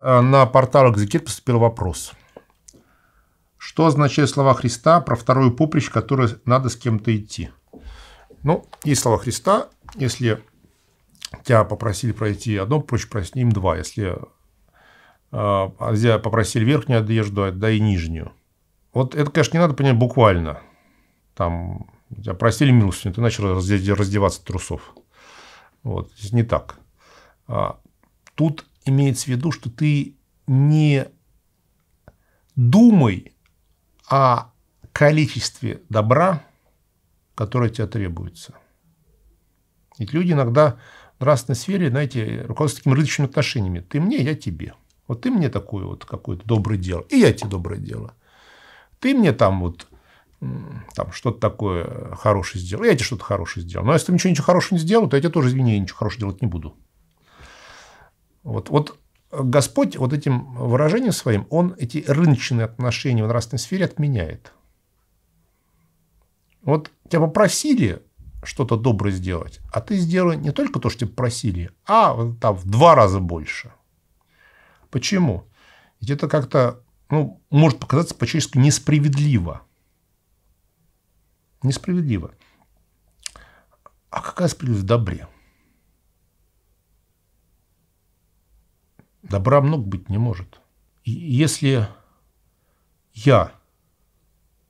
Э, на портал Экзекит поступил вопрос. Что означают слова Христа про вторую поприщ, которой надо с кем-то идти? Ну, есть слова Христа, если тебя попросили пройти одно, проще пройти им два. Если э, а, тебя попросили верхнюю одежду, и нижнюю. Вот это, конечно, не надо понять буквально. Там тебя просили милостыню, ты начал раздеваться трусов. Вот, не так. А, тут имеется в виду, что ты не думай о количестве добра, которое тебе требуется. Ведь люди иногда в нравственной сфере, знаете, руководствуются такими рыночными отношениями. Ты мне, я тебе. Вот ты мне такое вот какое-то доброе дело, и я тебе доброе дело. Ты мне там вот там что-то такое хорошее сделал, я тебе что-то хорошее сделал. Но если ты ничего, ничего хорошего не сделал, то я тебе тоже, извини, я ничего хорошего делать не буду. Вот, вот Господь вот этим выражением своим, он эти рыночные отношения в нравственной сфере отменяет. Вот тебя попросили что-то доброе сделать, а ты сделал не только то, что тебя просили, а там в два раза больше. Почему? Ведь это как-то ну, может показаться по-человечески несправедливо. Несправедливо. А какая справедливость в добре? Добра много быть не может. И если я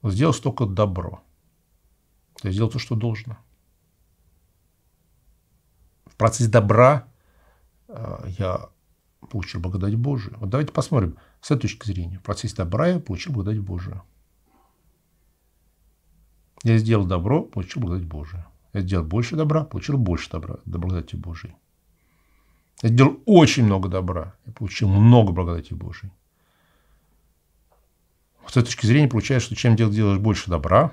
сделал столько добро, то я сделал то, что должно. В процессе добра э, я получил благодать Божию. Вот давайте посмотрим с этой точки зрения. В процессе добра я получил благодать Божию. Я сделал добро, получил благодать Божию. Я сделал больше добра, получил больше добра, благодати Божией. Я делал очень много добра. Я получил много благодати Божией. Вот с этой точки зрения получается, что чем делаешь больше добра,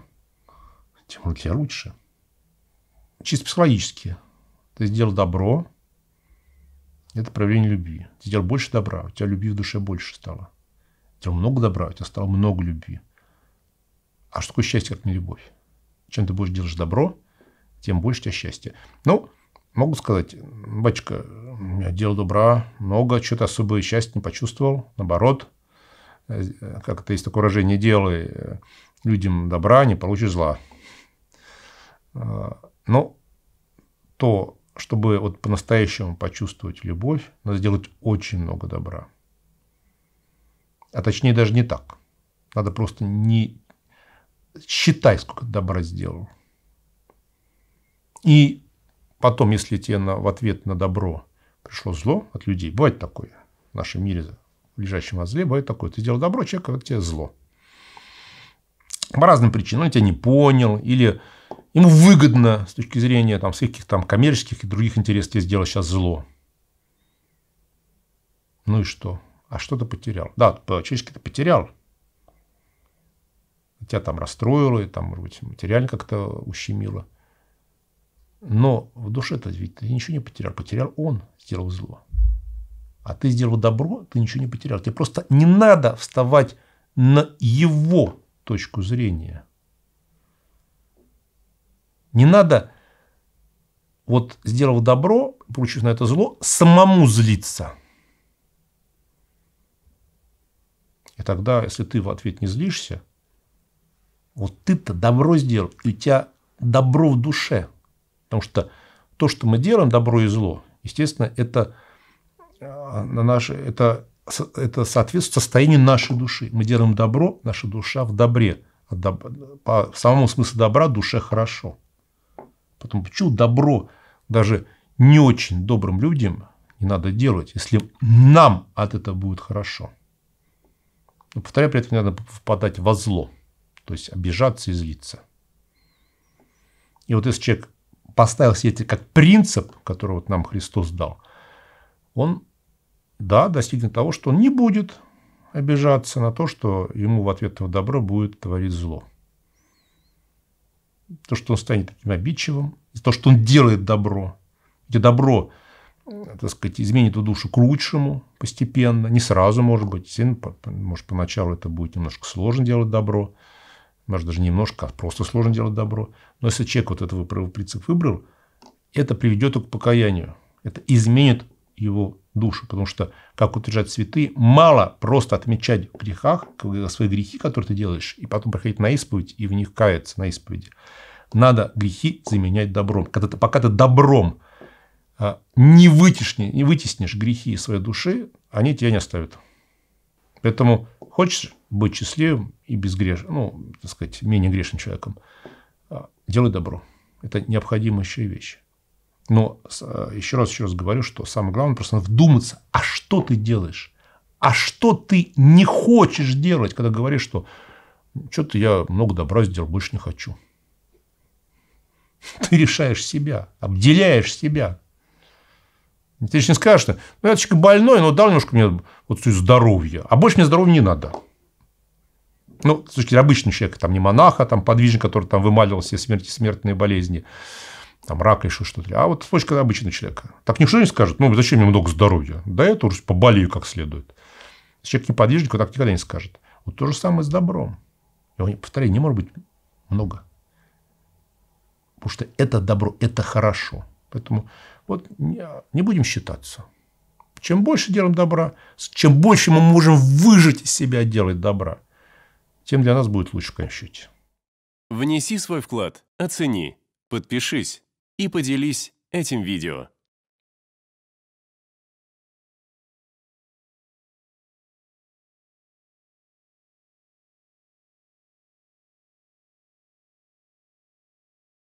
тем у тебя лучше. Чисто психологически. Ты сделал добро, это проявление любви. Ты сделал больше добра, у тебя любви в душе больше стало. У тебя много добра, у тебя стало много любви. А что такое счастье, как не любовь? Чем ты больше делаешь добро, тем больше у тебя счастья. Ну, Могут сказать, батюшка, дел добра много, что-то особое счастье не почувствовал. Наоборот, э, как-то есть такое выражение, делай э, людям добра, не получишь зла. А, Но ну, то, чтобы вот по-настоящему почувствовать любовь, надо сделать очень много добра. А точнее даже не так. Надо просто не считать, сколько добра сделал. И Потом, если тебе на, в ответ на добро пришло зло от людей, бывает такое в нашем мире, лежащем от зле, бывает такое. Ты сделал добро, человек от тебя зло. По разным причинам. Он тебя не понял, или ему выгодно с точки зрения там, всяких там коммерческих и других интересов тебе сделать сейчас зло. Ну и что? А что ты потерял? Да, по-человечески ты потерял. Тебя там расстроило, и там, может быть, материально как-то ущемило. Но в душе-то ведь ты ничего не потерял. Потерял он, сделал зло. А ты сделал добро, ты ничего не потерял. Тебе просто не надо вставать на его точку зрения. Не надо, вот сделав добро, получив на это зло, самому злиться. И тогда, если ты в ответ не злишься, вот ты-то добро сделал, и у тебя добро в душе – Потому что то, что мы делаем, добро и зло, естественно, это, э, на наше, это, это соответствует состоянию нашей души. Мы делаем добро, наша душа в добре. А по самому смыслу добра душе хорошо. Потом почему добро даже не очень добрым людям не надо делать, если нам от этого будет хорошо? Но, ну, повторяю, при этом не надо впадать во зло, то есть обижаться и злиться. И вот если человек поставил себе это как принцип, который вот нам Христос дал, он, да, достигнет того, что он не будет обижаться на то, что ему в ответ на добро будет творить зло. То, что он станет таким обидчивым, то, что он делает добро, где добро, так сказать, изменит его душу к лучшему постепенно, не сразу, может быть, может, поначалу это будет немножко сложно делать добро, может даже немножко, а просто сложно делать добро. Но если человек вот этого правопринцип выбрал, это приведет к покаянию. Это изменит его душу. Потому что, как утверждают святые, мало просто отмечать в грехах свои грехи, которые ты делаешь, и потом приходить на исповедь и в них каяться на исповеди. Надо грехи заменять добром. Когда ты, пока ты добром а, не вытеснишь, не вытеснишь грехи из своей души, они тебя не оставят. Поэтому хочешь быть счастливым, и безгрешен, ну, так сказать, менее грешным человеком. А, делай добро. Это необходимая вещь. Но а, еще раз, еще раз говорю, что самое главное просто вдуматься, а что ты делаешь? А что ты не хочешь делать, когда говоришь, что что-то я много добра сделал, больше не хочу. Ты решаешь себя, обделяешь себя. Ты же не скажешь, что ну, я больной, но дал немножко мне вот здоровье, а больше мне здоровья не надо ну, с точки зрения обычного человека, там, не монаха, там, подвижник, который там вымаливал все смерти, смертные болезни, там, рак еще что-то. А вот с точки зрения обычного человека. Так никто не скажет, ну, зачем мне много здоровья? Да я тоже поболею как следует. Человек неподвижник, он так никогда не скажет. Вот то же самое с добром. Его, повторяю, не может быть много. Потому что это добро, это хорошо. Поэтому вот не, не будем считаться. Чем больше делаем добра, чем больше мы можем выжить из себя делать добра – тем для нас будет лучше в конечном счете. Внеси свой вклад, оцени, подпишись и поделись этим видео.